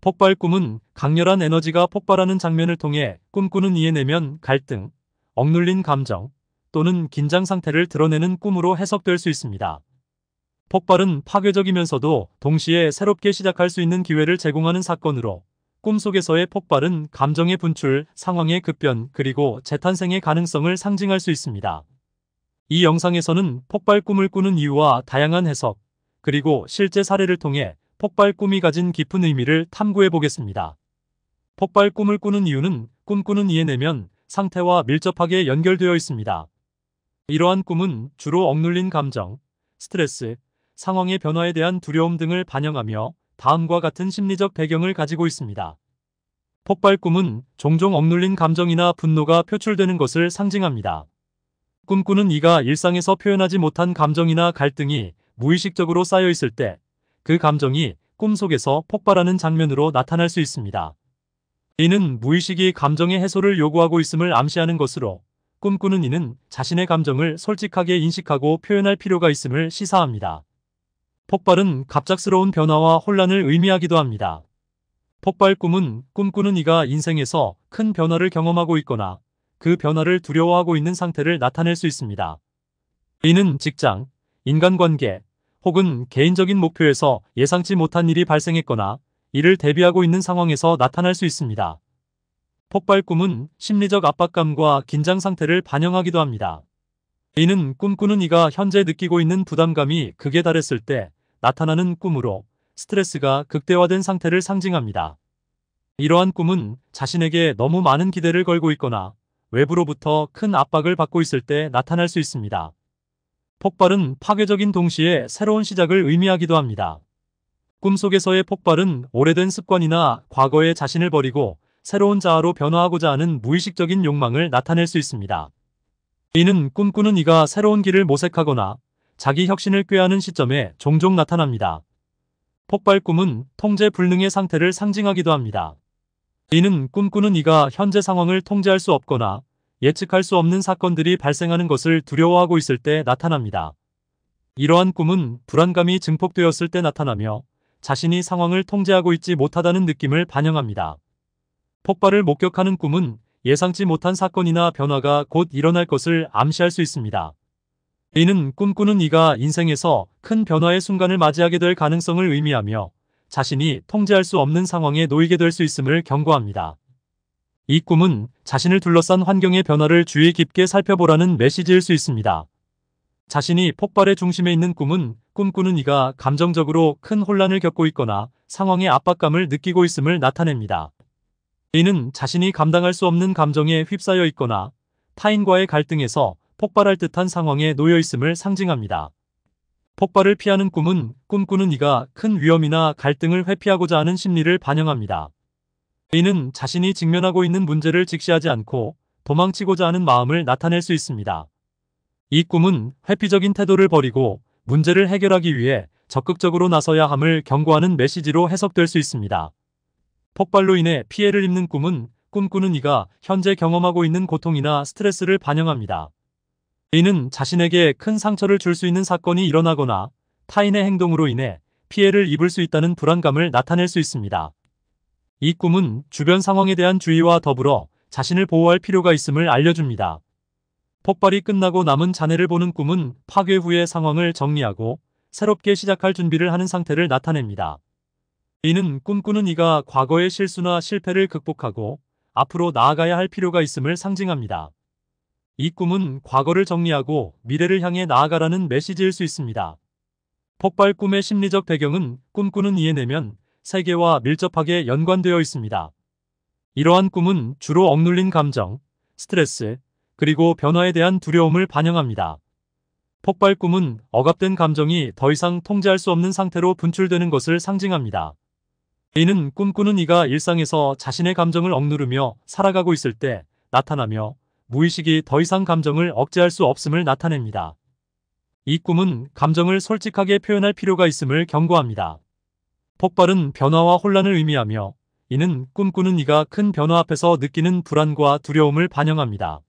폭발 꿈은 강렬한 에너지가 폭발하는 장면을 통해 꿈꾸는 이에 내면 갈등, 억눌린 감정 또는 긴장 상태를 드러내는 꿈으로 해석될 수 있습니다. 폭발은 파괴적이면서도 동시에 새롭게 시작할 수 있는 기회를 제공하는 사건으로 꿈속에서의 폭발은 감정의 분출, 상황의 급변, 그리고 재탄생의 가능성을 상징할 수 있습니다. 이 영상에서는 폭발 꿈을 꾸는 이유와 다양한 해석, 그리고 실제 사례를 통해 폭발 꿈이 가진 깊은 의미를 탐구해 보겠습니다. 폭발 꿈을 꾸는 이유는 꿈꾸는 이의 내면 상태와 밀접하게 연결되어 있습니다. 이러한 꿈은 주로 억눌린 감정, 스트레스, 상황의 변화에 대한 두려움 등을 반영하며 다음과 같은 심리적 배경을 가지고 있습니다. 폭발 꿈은 종종 억눌린 감정이나 분노가 표출되는 것을 상징합니다. 꿈꾸는 이가 일상에서 표현하지 못한 감정이나 갈등이 무의식적으로 쌓여 있을 때그 감정이 꿈속에서 폭발하는 장면으로 나타날 수 있습니다. 이는 무의식이 감정의 해소를 요구하고 있음을 암시하는 것으로 꿈꾸는 이는 자신의 감정을 솔직하게 인식하고 표현할 필요가 있음을 시사합니다. 폭발은 갑작스러운 변화와 혼란을 의미하기도 합니다. 폭발 꿈은 꿈꾸는 이가 인생에서 큰 변화를 경험하고 있거나 그 변화를 두려워하고 있는 상태를 나타낼 수 있습니다. 이는 직장, 인간관계, 혹은 개인적인 목표에서 예상치 못한 일이 발생했거나 이를 대비하고 있는 상황에서 나타날 수 있습니다. 폭발꿈은 심리적 압박감과 긴장 상태를 반영하기도 합니다. 이는 꿈꾸는 이가 현재 느끼고 있는 부담감이 극에 달했을 때 나타나는 꿈으로 스트레스가 극대화된 상태를 상징합니다. 이러한 꿈은 자신에게 너무 많은 기대를 걸고 있거나 외부로부터 큰 압박을 받고 있을 때 나타날 수 있습니다. 폭발은 파괴적인 동시에 새로운 시작을 의미하기도 합니다. 꿈속에서의 폭발은 오래된 습관이나 과거의 자신을 버리고 새로운 자아로 변화하고자 하는 무의식적인 욕망을 나타낼 수 있습니다. 이는 꿈꾸는 이가 새로운 길을 모색하거나 자기 혁신을 꾀하는 시점에 종종 나타납니다. 폭발 꿈은 통제 불능의 상태를 상징하기도 합니다. 이는 꿈꾸는 이가 현재 상황을 통제할 수 없거나 예측할 수 없는 사건들이 발생하는 것을 두려워하고 있을 때 나타납니다. 이러한 꿈은 불안감이 증폭되었을 때 나타나며 자신이 상황을 통제하고 있지 못하다는 느낌을 반영합니다. 폭발을 목격하는 꿈은 예상치 못한 사건이나 변화가 곧 일어날 것을 암시할 수 있습니다. 이는 꿈꾸는 이가 인생에서 큰 변화의 순간을 맞이하게 될 가능성을 의미하며 자신이 통제할 수 없는 상황에 놓이게 될 수 있음을 경고합니다. 이 꿈은 자신을 둘러싼 환경의 변화를 주의 깊게 살펴보라는 메시지일 수 있습니다. 자신이 폭발의 중심에 있는 꿈은 꿈꾸는 이가 감정적으로 큰 혼란을 겪고 있거나 상황의 압박감을 느끼고 있음을 나타냅니다. 이는 자신이 감당할 수 없는 감정에 휩싸여 있거나 타인과의 갈등에서 폭발할 듯한 상황에 놓여 있음을 상징합니다. 폭발을 피하는 꿈은 꿈꾸는 이가 큰 위험이나 갈등을 회피하고자 하는 심리를 반영합니다. a 는 자신이 직면하고 있는 문제를 직시하지 않고 도망치고자 하는 마음을 나타낼 수 있습니다. 이 꿈은 회피적인 태도를 버리고 문제를 해결하기 위해 적극적으로 나서야 함을 경고하는 메시지로 해석될 수 있습니다. 폭발로 인해 피해를 입는 꿈은 꿈꾸는 이가 현재 경험하고 있는 고통이나 스트레스를 반영합니다. a 는 자신에게 큰 상처를 줄 수 있는 사건이 일어나거나 타인의 행동으로 인해 피해를 입을 수 있다는 불안감을 나타낼 수 있습니다. 이 꿈은 주변 상황에 대한 주의와 더불어 자신을 보호할 필요가 있음을 알려줍니다. 폭발이 끝나고 남은 잔해를 보는 꿈은 파괴 후의 상황을 정리하고 새롭게 시작할 준비를 하는 상태를 나타냅니다. 이는 꿈꾸는 이가 과거의 실수나 실패를 극복하고 앞으로 나아가야 할 필요가 있음을 상징합니다. 이 꿈은 과거를 정리하고 미래를 향해 나아가라는 메시지일 수 있습니다. 폭발 꿈의 심리적 배경은 꿈꾸는 이에 내면 세계와 밀접하게 연관되어 있습니다. 이러한 꿈은 주로 억눌린 감정, 스트레스, 그리고 변화에 대한 두려움을 반영합니다. 폭발 꿈은 억압된 감정이 더 이상 통제할 수 없는 상태로 분출되는 것을 상징합니다. 이는 꿈꾸는 이가 일상에서 자신의 감정을 억누르며 살아가고 있을 때 나타나며 무의식이 더 이상 감정을 억제할 수 없음을 나타냅니다. 이 꿈은 감정을 솔직하게 표현할 필요가 있음을 경고합니다. 폭발은 변화와 혼란을 의미하며 이는 꿈꾸는 이가 큰 변화 앞에서 느끼는 불안과 두려움을 반영합니다.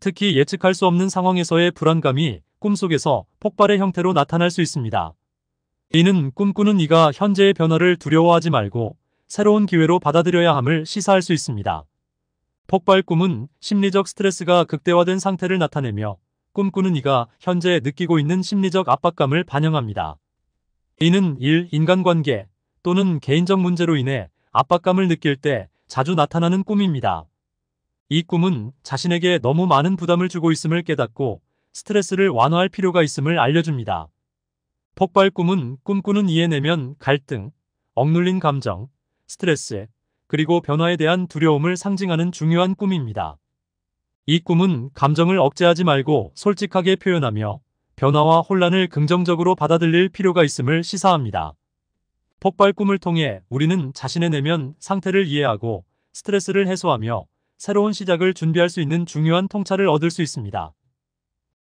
특히 예측할 수 없는 상황에서의 불안감이 꿈속에서 폭발의 형태로 나타날 수 있습니다. 이는 꿈꾸는 이가 현재의 변화를 두려워하지 말고 새로운 기회로 받아들여야 함을 시사할 수 있습니다. 폭발 꿈은 심리적 스트레스가 극대화된 상태를 나타내며 꿈꾸는 이가 현재 느끼고 있는 심리적 압박감을 반영합니다. 이는 일, 인간관계 또는 개인적 문제로 인해 압박감을 느낄 때 자주 나타나는 꿈입니다. 이 꿈은 자신에게 너무 많은 부담을 주고 있음을 깨닫고 스트레스를 완화할 필요가 있음을 알려줍니다. 폭발 꿈은 꿈꾸는 이에 내면 갈등, 억눌린 감정, 스트레스, 그리고 변화에 대한 두려움을 상징하는 중요한 꿈입니다. 이 꿈은 감정을 억제하지 말고 솔직하게 표현하며 변화와 혼란을 긍정적으로 받아들일 필요가 있음을 시사합니다. 폭발 꿈을 통해 우리는 자신의 내면 상태를 이해하고 스트레스를 해소하며 새로운 시작을 준비할 수 있는 중요한 통찰을 얻을 수 있습니다.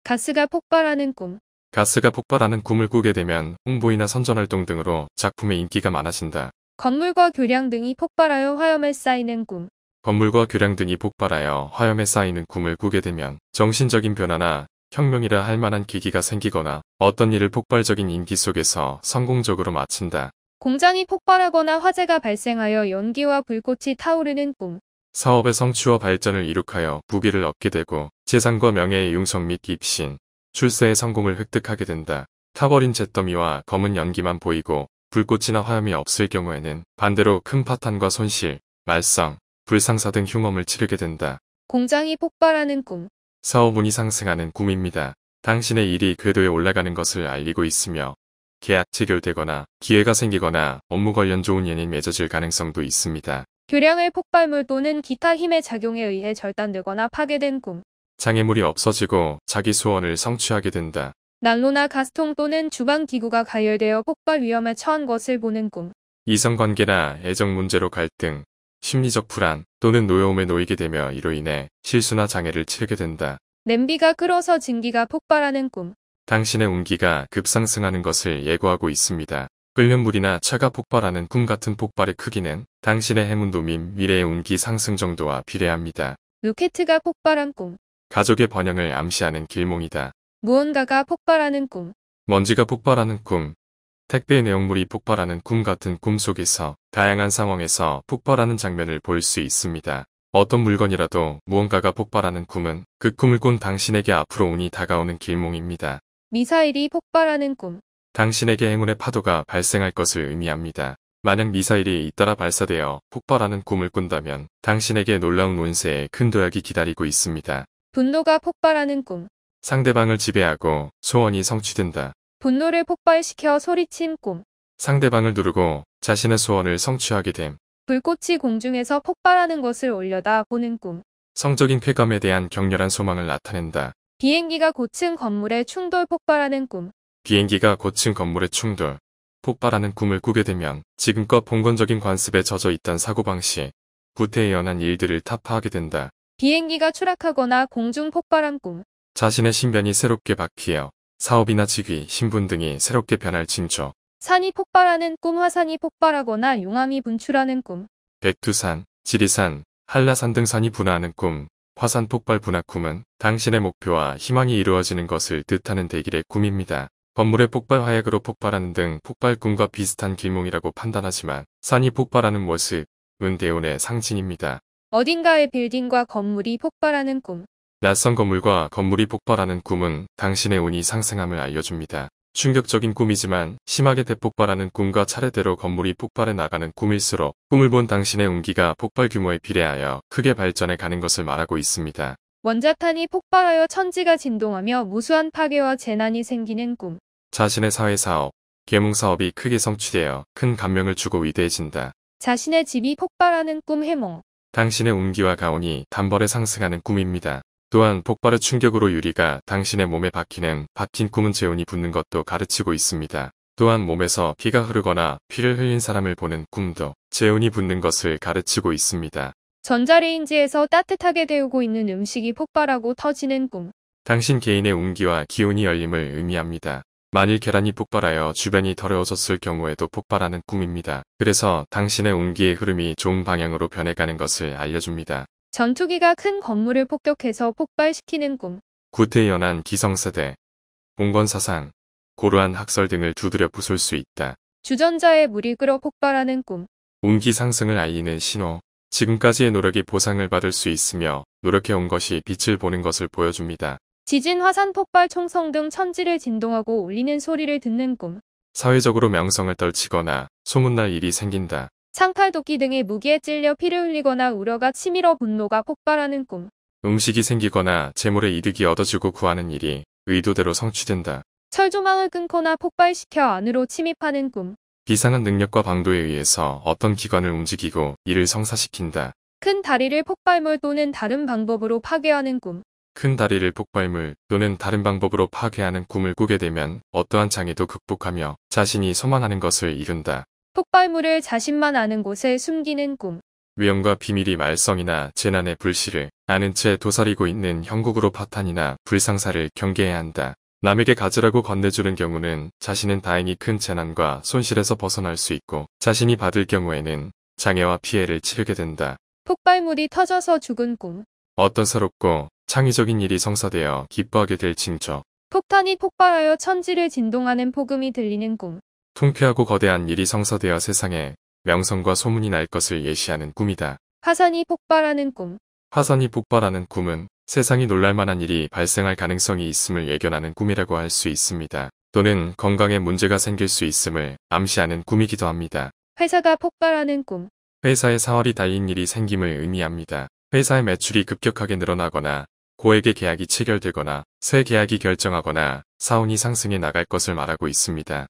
가스가 폭발하는 꿈 가스가 폭발하는 꿈을 꾸게 되면 홍보이나 선전활동 등으로 작품의 인기가 많아진다. 건물과 교량 등이 폭발하여 화염에 쌓이는 꿈 건물과 교량 등이 폭발하여 화염에 쌓이는 꿈을 꾸게 되면 정신적인 변화나 혁명이라 할 만한 기기가 생기거나 어떤 일을 폭발적인 임기 속에서 성공적으로 마친다. 공장이 폭발하거나 화재가 발생하여 연기와 불꽃이 타오르는 꿈. 사업의 성취와 발전을 이룩하여 부귀를 얻게 되고 재산과 명예의 융성 및 입신, 출세의 성공을 획득하게 된다. 타버린 잿더미와 검은 연기만 보이고 불꽃이나 화염이 없을 경우에는 반대로 큰 파탄과 손실, 말썽, 불상사 등 흉험을 치르게 된다. 공장이 폭발하는 꿈. 사업운이 상승하는 꿈입니다. 당신의 일이 궤도에 올라가는 것을 알리고 있으며 계약 체결되거나 기회가 생기거나 업무 관련 좋은 연인 맺어질 가능성도 있습니다. 교량의 폭발물 또는 기타 힘의 작용에 의해 절단되거나 파괴된 꿈. 장애물이 없어지고 자기 소원을 성취하게 된다. 난로나 가스통 또는 주방기구가 가열되어 폭발 위험에 처한 것을 보는 꿈. 이성관계나 애정 문제로 갈등, 심리적 불안 또는 노여움에 놓이게 되며 이로 인해 실수나 장애를 치르게 된다. 냄비가 끓어서 증기가 폭발하는 꿈. 당신의 운기가 급상승하는 것을 예고하고 있습니다. 끓는 물이나 차가 폭발하는 꿈 같은 폭발의 크기는 당신의 행운도 및 미래의 운기 상승 정도와 비례합니다. 로켓트가 폭발한 꿈. 가족의 번영을 암시하는 길몽이다. 무언가가 폭발하는 꿈. 먼지가 폭발하는 꿈, 택배의 내용물이 폭발하는 꿈 같은 꿈 속에서 다양한 상황에서 폭발하는 장면을 볼 수 있습니다. 어떤 물건이라도 무언가가 폭발하는 꿈은 그 꿈을 꾼 당신에게 앞으로 운이 다가오는 길몽입니다. 미사일이 폭발하는 꿈 당신에게 행운의 파도가 발생할 것을 의미합니다. 만약 미사일이 잇따라 발사되어 폭발하는 꿈을 꾼다면 당신에게 놀라운 운세에큰 도약이 기다리고 있습니다. 분노가 폭발하는 꿈 상대방을 지배하고 소원이 성취된다. 분노를 폭발시켜 소리친 꿈. 상대방을 누르고 자신의 소원을 성취하게 됨. 불꽃이 공중에서 폭발하는 것을 올려다 보는 꿈. 성적인 쾌감에 대한 격렬한 소망을 나타낸다. 비행기가 고층 건물에 충돌 폭발하는 꿈. 비행기가 고층 건물에 충돌, 폭발하는 꿈을 꾸게 되면 지금껏 봉건적인 관습에 젖어 있던 사고방식, 구태에연한 일들을 타파하게 된다. 비행기가 추락하거나 공중 폭발한 꿈. 자신의 신변이 새롭게 바뀌어 사업이나 직위, 신분 등이 새롭게 변할 징조. 산이 폭발하는 꿈, 화산이 폭발하거나 용암이 분출하는 꿈. 백두산, 지리산, 한라산 등 산이 분화하는 꿈, 화산 폭발 분화 꿈은 당신의 목표와 희망이 이루어지는 것을 뜻하는 대길의 꿈입니다. 건물의 폭발 화약으로 폭발하는 등 폭발 꿈과 비슷한 길몽이라고 판단하지만 산이 폭발하는 모습, 은대운의 상징입니다. 어딘가의 빌딩과 건물이 폭발하는 꿈. 낯선 건물과 건물이 폭발하는 꿈은 당신의 운이 상승함을 알려줍니다. 충격적인 꿈이지만 심하게 대폭발하는 꿈과 차례대로 건물이 폭발해 나가는 꿈일수록 꿈을 본 당신의 운기가 폭발 규모에 비례하여 크게 발전해 가는 것을 말하고 있습니다. 원자탄이 폭발하여 천지가 진동하며 무수한 파괴와 재난이 생기는 꿈. 자신의 사회사업, 계몽사업이 크게 성취되어 큰 감명을 주고 위대해진다. 자신의 집이 폭발하는 꿈 해몽. 당신의 운기와 가온이 단벌에 상승하는 꿈입니다. 또한 폭발의 충격으로 유리가 당신의 몸에 박히는 박힌 꿈은 재운이 붙는 것도 가르치고 있습니다. 또한 몸에서 피가 흐르거나 피를 흘린 사람을 보는 꿈도 재운이 붙는 것을 가르치고 있습니다. 전자레인지에서 따뜻하게 데우고 있는 음식이 폭발하고 터지는 꿈. 당신 개인의 운기와 기운이 열림을 의미합니다. 만일 계란이 폭발하여 주변이 더러워졌을 경우에도 폭발하는 꿈입니다. 그래서 당신의 운기의 흐름이 좋은 방향으로 변해가는 것을 알려줍니다. 전투기가 큰 건물을 폭격해서 폭발시키는 꿈. 구태연한 기성세대, 봉건사상, 고루한 학설 등을 두드려 부술 수 있다. 주전자에 물이 끓어 폭발하는 꿈. 운기 상승을 알리는 신호. 지금까지의 노력이 보상을 받을 수 있으며 노력해온 것이 빛을 보는 것을 보여줍니다. 지진, 화산, 폭발, 총성 등 천지를 진동하고 울리는 소리를 듣는 꿈. 사회적으로 명성을 떨치거나 소문날 일이 생긴다. 창팔 도끼 등의 무기에 찔려 피를 흘리거나 우려가 치밀어 분노가 폭발하는 꿈. 음식이 생기거나 재물의 이득이 얻어지고 구하는 일이 의도대로 성취된다. 철조망을 끊거나 폭발시켜 안으로 침입하는 꿈. 비상한 능력과 방도에 의해서 어떤 기관을 움직이고 이를 성사시킨다. 큰 다리를 폭발물 또는 다른 방법으로 파괴하는 꿈. 큰 다리를 폭발물 또는 다른 방법으로 파괴하는 꿈을 꾸게 되면 어떠한 장애도 극복하며 자신이 소망하는 것을 이룬다. 폭발물을 자신만 아는 곳에 숨기는 꿈. 위험과 비밀이 말썽이나 재난의 불씨를 아는 채 도사리고 있는 형국으로 파탄이나 불상사를 경계해야 한다. 남에게 가지라고 건네주는 경우는 자신은 다행히 큰 재난과 손실에서 벗어날 수 있고 자신이 받을 경우에는 장애와 피해를 치르게 된다. 폭발물이 터져서 죽은 꿈. 어떤 새롭고 창의적인 일이 성사되어 기뻐하게 될 징조. 폭탄이 폭발하여 천지를 진동하는 폭음이 들리는 꿈. 통쾌하고 거대한 일이 성사되어 세상에 명성과 소문이 날 것을 예시하는 꿈이다. 화산이 폭발하는 꿈. 화산이 폭발하는 꿈은 세상이 놀랄만한 일이 발생할 가능성이 있음을 예견하는 꿈이라고 할 수 있습니다. 또는 건강에 문제가 생길 수 있음을 암시하는 꿈이기도 합니다. 회사가 폭발하는 꿈. 회사의 사활이 달린 일이 생김을 의미합니다. 회사의 매출이 급격하게 늘어나거나 고액의 계약이 체결되거나 새 계약이 결정하거나 사원이 상승해 나갈 것을 말하고 있습니다.